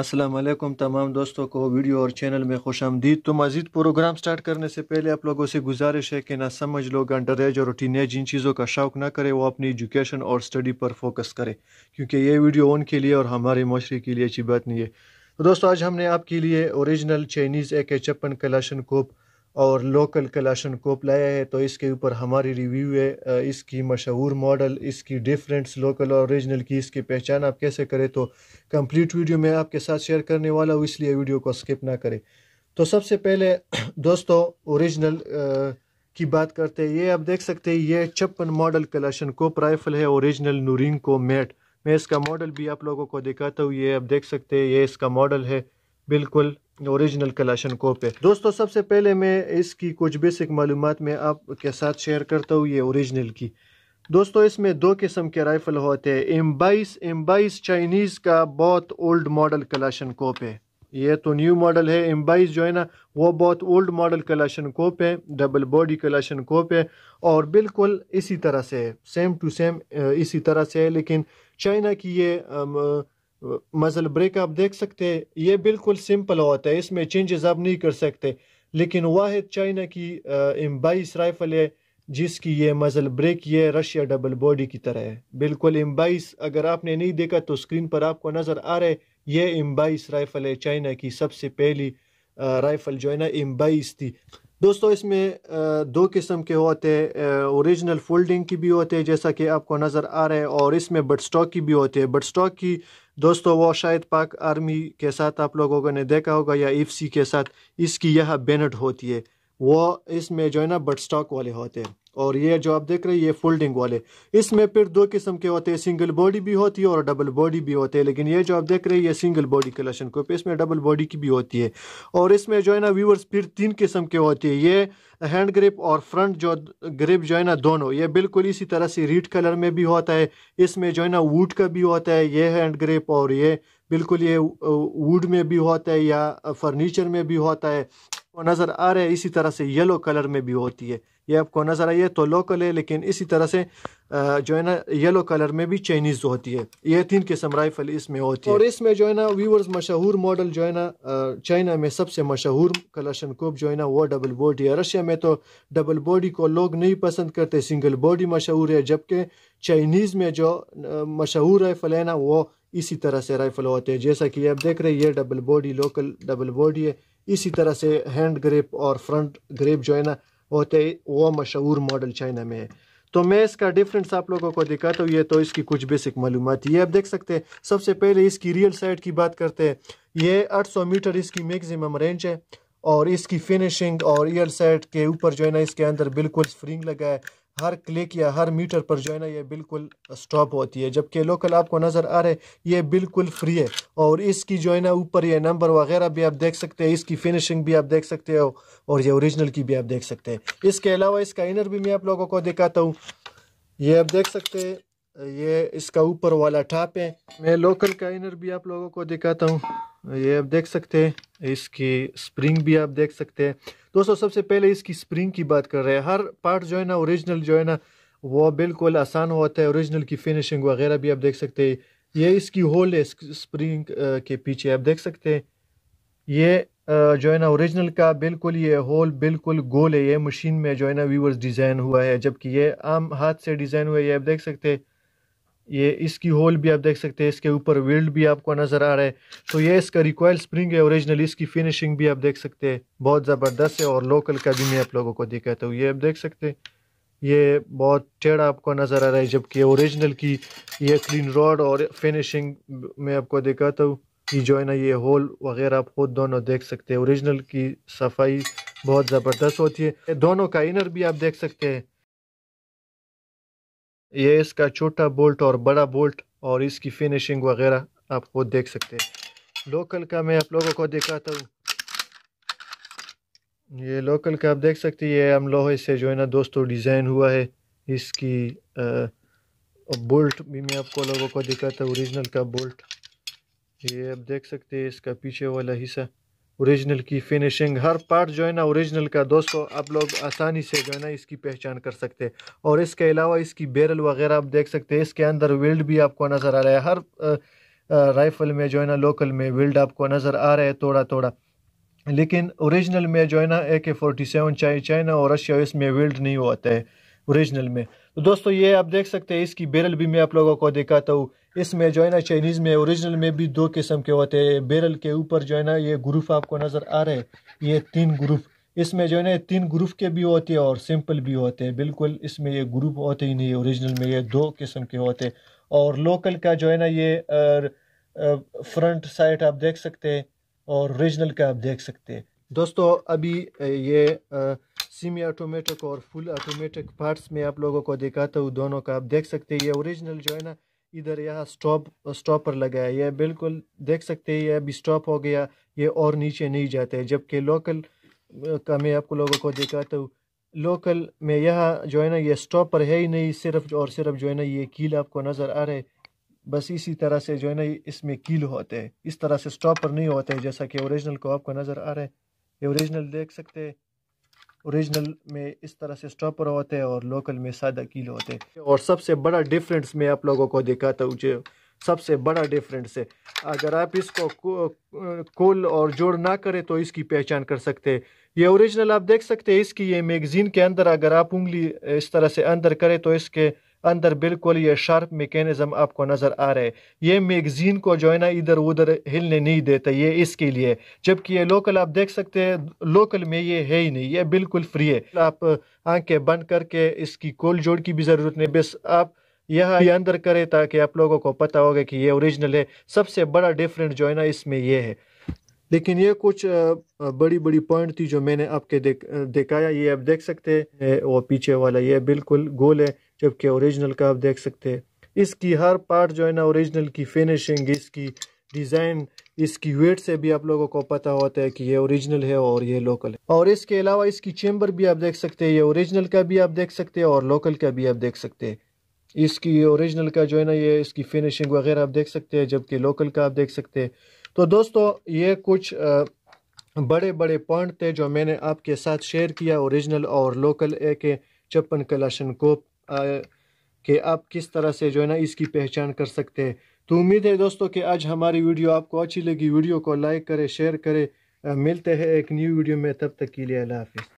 असलम तमाम दोस्तों को वीडियो और चैनल में खुश आमदीद तो मज़ीद प्रोग्राम स्टार्ट करने से पहले आप लोगों से गुजारिश है कि ना समझ लोग अंडर एज और टीन एज इन चीज़ों का शौक ना करें वो अपनी एजुकेशन और स्टडी पर फोकस करें क्योंकि ये वीडियो उनके लिए और हमारे माशरे के लिए अच्छी बात नहीं है तो दोस्तों आज हमने आपके लिए औरिजिनल चाइनीज़ ए के छप्पन कलाशन कोप और लोकल कलाशन कोप लाया है तो इसके ऊपर हमारी रिव्यू है इसकी मशहूर मॉडल इसकी डिफरेंट्स लोकल और ओरिजिनल की इसकी पहचान आप कैसे करें तो कंप्लीट वीडियो मैं आपके साथ शेयर करने वाला हूँ इसलिए वीडियो को स्किप ना करें तो सबसे पहले दोस्तों ओरिजिनल की बात करते हैं ये आप देख सकते हैं ये छप्पन मॉडल कलाशन कोप राइफल है ओरिजिनल नूरिंग को मेट मैं इसका मॉडल भी आप लोगों को दिखाता हूँ ये आप देख सकते हैं ये इसका मॉडल है बिल्कुल ओरिजिनल कलाशन कोप है दोस्तों सबसे पहले मैं इसकी कुछ बेसिक मालूम में आपके साथ शेयर करता हूँ ये ओरिजिनल की दोस्तों इसमें दो किस्म के राइफ़ल होते हैं एम बाईस एम बाईस चाइनीज़ का बहुत ओल्ड मॉडल कलाशन कोप है ये तो न्यू मॉडल है एम बाईस जो है ना वो बहुत ओल्ड मॉडल कलाशन कोप है डबल बॉडी कलाशन कोप है और बिल्कुल इसी तरह से है सेम टू सेम इसी तरह से है लेकिन चाइना की ये मसल ब्रेक आप देख सकते हैं ये बिल्कुल सिंपल होता है इसमें चेंजेस आप नहीं कर सकते लेकिन वाहिद चाइना की एम बाईस राइफल है जिसकी ये मजल ब्रेक ये रशिया डबल बॉडी की तरह है बिल्कुल एम बाईस अगर आपने नहीं देखा तो स्क्रीन पर आपको नज़र आ रहा है ये एम बाईस राइफल है चाइना की सबसे पहली राइफल जो है ना एम बाईस थी दोस्तों इसमें दो किस्म के होते हैं ओरिजिनल फोल्डिंग की भी होते हैं जैसा कि आपको नज़र आ रहा है और इसमें बट स्टॉक की भी होते हैं बट स्टॉक की दोस्तों वो शायद पाक आर्मी के साथ आप लोगों ने देखा होगा या एफ के साथ इसकी यह बेनट होती है वो इसमें जो है ना बट स्टॉक वाले होते हैं और ये जो आप देख रहे हैं ये फोल्डिंग वाले इसमें फिर दो किस्म के होते हैं सिंगल बॉडी भी होती है और डबल बॉडी भी होते हैं लेकिन ये जो आप देख रहे हैं ये सिंगल बॉडी कलेक्शन को इसमें डबल बॉडी की भी होती है और इसमें जो है ना व्यूवर्स फिर तीन किस्म के होते हैं ये हैंड ग्रिप और फ्रंट जो ग्रिप जो है ना दोनों ये बिल्कुल इसी तरह से रीड कलर में भी होता है इसमें जो है ना वूड का भी होता है ये हैंड ग्रिप और ये बिल्कुल ये वुड में भी होता है या फर्नीचर में भी होता है आपको नज़र आ रहा है इसी तरह से येलो कलर में भी होती है ये आपको नज़र आई है तो लोकल है लेकिन इसी तरह से जो है ना येलो कलर में भी चाइनीज़ होती है ये तीन किस्म राइफल इसमें होती है और इसमें जो है ना व्यूवर्स मशहूर मॉडल जो है ना चाइना में सबसे मशहूर कलशन कोप जो है ना वो डबल बॉडी है रशिया में तो डबल बॉडी को लोग नहीं पसंद करते सिंगल बॉडी मशहूर है जबकि चाइनीज़ में जो मशहूर राइफल है ना वो इसी तरह से राइफल होते हैं जैसा कि आप देख रहे हैं ये double body local double body है इसी तरह से हैंड ग्रेप और फ्रंट ग्रेप जो है ना होते वो मशहूर मॉडल चाइना में है तो मैं इसका डिफरेंस आप लोगों को दिखाता हूँ ये तो इसकी कुछ बेसिक मालूम ये आप देख सकते हैं सबसे पहले इसकी रियल साइड की बात करते हैं ये 800 मीटर इसकी मैक्सिमम रेंज है और इसकी फिनिशिंग और रियल साइड के ऊपर जो है ना इसके अंदर बिल्कुल स्प्रिंग लगा है हर क्लिक या हर मीटर पर जो है ना ये बिल्कुल स्टॉप होती है जबकि लोकल आपको नज़र आ रहे ये बिल्कुल फ्री है और इसकी जो है ना ऊपर ये नंबर वगैरह भी आप देख सकते हैं इसकी फिनिशिंग भी आप देख सकते हो और ये ओरिजिनल की भी आप देख सकते हैं इसके अलावा इसका इनर भी मैं आप लोगों को दिखाता हूँ ये आप देख सकते हैं ये इसका ऊपर वाला टाप है मैं लोकल का इनर भी आप लोगों को दिखाता हूँ ये आप देख सकते हैं इसकी स्प्रिंग भी आप देख सकते हैं दोस्तों सबसे पहले इसकी स्प्रिंग की बात कर रहे हैं हर पार्ट जो है ना ओरिजिनल जो है ना वो बिल्कुल आसान होता है ओरिजिनल की फिनिशिंग वगैरह भी आप देख सकते हैं ये इसकी होल है स्प्रिंग के पीछे आप देख सकते हैं ये जो है ना ओरिजिनल का बिल्कुल ये होल बिल्कुल गोल है ये मशीन में जो है ना व्यूवर्स डिज़ाइन हुआ है जबकि ये आम हाथ से डिज़ाइन हुआ है ये आप देख सकते हैं ये इसकी होल भी आप देख सकते हैं इसके ऊपर वेल्ड भी आपको नज़र आ रहा है तो ये इसका रिकॉयल स्प्रिंग है ओरिजिनल इसकी फिनिशिंग भी आप देख सकते हैं बहुत ज़बरदस्त है और लोकल का भी मैं आप लोगों को दिखाता हूँ ये आप देख सकते हैं ये बहुत टेढ़ा आपको नज़र आ रहा है जबकि ओरिजिनल की ये क्लीन रॉड और फिनिशिंग मैं आपको दिखाता हूँ कि जो है ना ये होल वगैरह आप खुद दोनों देख सकते हैं ओरिजिनल की सफाई बहुत ज़बरदस्त होती है दोनों का इनर भी आप देख सकते हैं ये इसका छोटा बोल्ट और बड़ा बोल्ट और इसकी फिनिशिंग वगैरह आप खुद देख सकते हैं लोकल का मैं आप लोगों को दिखाता हूँ ये लोकल का आप देख सकते हैं हम लोहे से जो है ना दोस्तों डिज़ाइन हुआ है इसकी आ, बोल्ट भी मैं आपको लोगों को दिखाता हूँ ओरिजिनल का बोल्ट ये आप देख सकते हैं इसका पीछे वाला हिस्सा ओरिजिनल की फिनिशिंग हर पार्ट जो है ना ओरिजिनल का दोस्तों आप लोग आसानी से जो है ना इसकी पहचान कर सकते हैं और इसके अलावा इसकी बैरल वगैरह आप देख सकते हैं इसके अंदर वेल्ड भी आपको नज़र आ रहा है हर राइफल में जो है ना लोकल में वेल्ड आपको नज़र आ रहा है थोड़ा थोड़ा लेकिन ओरिजिनल में जो है ना A K forty seven China और रशिया इसमें वेल्ड नहीं होता है ओरिजिनल में तो दोस्तों ये आप देख सकते हैं इसकी बेरल भी मैं आप लोगों को दिखाता हूँ इसमें जो है ना चाइनीज़ में ओरिजिनल में भी दो किस्म के होते हैं बेरल के ऊपर जो है ना ये ग्रुफ आपको नज़र आ रहे हैं ये तीन ग्रुफ इसमें जो है ना तीन ग्रुप के भी होते हैं और सिंपल भी होते हैं बिल्कुल इसमें ये ग्रुप होते ही नहीं ओरिजिनल में ये दो किस्म के होते हैं और लोकल का जो है ना ये फ्रंट साइड आप देख सकते हैं और ओरिजिनल का आप देख सकते हैं दोस्तों अभी ये सेमी ऑटोमेटिक और फुल ऑटोमेटिक पार्ट्स में आप लोगों को दिखाता हूँ दोनों का आप देख सकते हैं ये ओरिजिनल जो है ना इधर यहाँ स्टॉप स्टॉपर लगाया है ये बिल्कुल देख सकते हैं ये अभी स्टॉप हो गया ये और नीचे नहीं जाते जबकि लोकल का मैं आपको लोगों को दिखाता हूँ लोकल में यह जो है ना ये स्टॉपर है ही नहीं सिर्फ और सिर्फ जो है ना ये कील आपको नज़र आ रहे बस इसी तरह से जो है ना इसमें कील होते हैं इस तरह से स्टॉपर नहीं होते जैसा कि ओरिजिनल को आपको नज़र आ रहे है ये ओरिजिनल देख सकते हैं औरिजिनल में इस तरह से स्टॉपर होते हैं और लोकल में सादा कील होते हैं और सबसे बड़ा डिफरेंस मैं आप लोगों को दिखाता हूँ जो सबसे बड़ा डिफरेंस है अगर आप इसको कोल और जोड़ ना करें तो इसकी पहचान कर सकते हैं ये ओरिजिनल आप देख सकते हैं इसकी ये मैगज़ीन के अंदर अगर आप उंगली इस तरह से अंदर करें तो इसके अंदर बिल्कुल ये शार्प मेकेनिज़म आपको नज़र आ रहा है ये मैगज़ीन को जो है ना इधर उधर हिलने नहीं देता ये इसके लिए जबकि ये लोकल आप देख सकते हैं लोकल में ये है ही नहीं ये बिल्कुल फ्री है आप आंखें बंद करके इसकी कोल जोड़ की भी ज़रूरत नहीं बस आप यह अंदर करें ताकि आप लोगों को पता होगा कि ये ओरिजिनल है सबसे बड़ा डिफरेंट जो है ना इसमें यह है लेकिन ये कुछ बड़ी बड़ी पॉइंट थी जो मैंने आपके देख दिखाया ये आप देख सकते हैं वो पीछे वाला ये बिल्कुल गोल है जबकि ओरिजिनल का आप देख सकते हैं इसकी हर पार्ट जो है ना ओरिजिनल की फिनिशिंग इसकी डिज़ाइन इसकी वेट से भी आप लोगों को पता होता है कि ये ओरिजिनल है और ये लोकल है और इसके अलावा इसकी चेम्बर भी आप देख सकते हैं ये ओरिजिनल का भी आप देख सकते हैं और लोकल का भी आप देख सकते हैं इसकी ओरिजिनल का जो है ना ये इसकी फिनिशिंग वगैरह आप देख सकते हैं जबकि लोकल का आप देख सकते हैं तो दोस्तों ये कुछ बड़े बड़े पॉइंट थे जो मैंने आपके साथ शेयर किया ओरिजिनल और लोकल ए के छप्पन कलाशन कोप कि आप किस तरह से जो है ना इसकी पहचान कर सकते हैं तो उम्मीद है दोस्तों कि आज हमारी वीडियो आपको अच्छी लगी वीडियो को लाइक करें शेयर करें मिलते हैं एक न्यू वीडियो में तब तक के लिए अल्लाह हाफिज़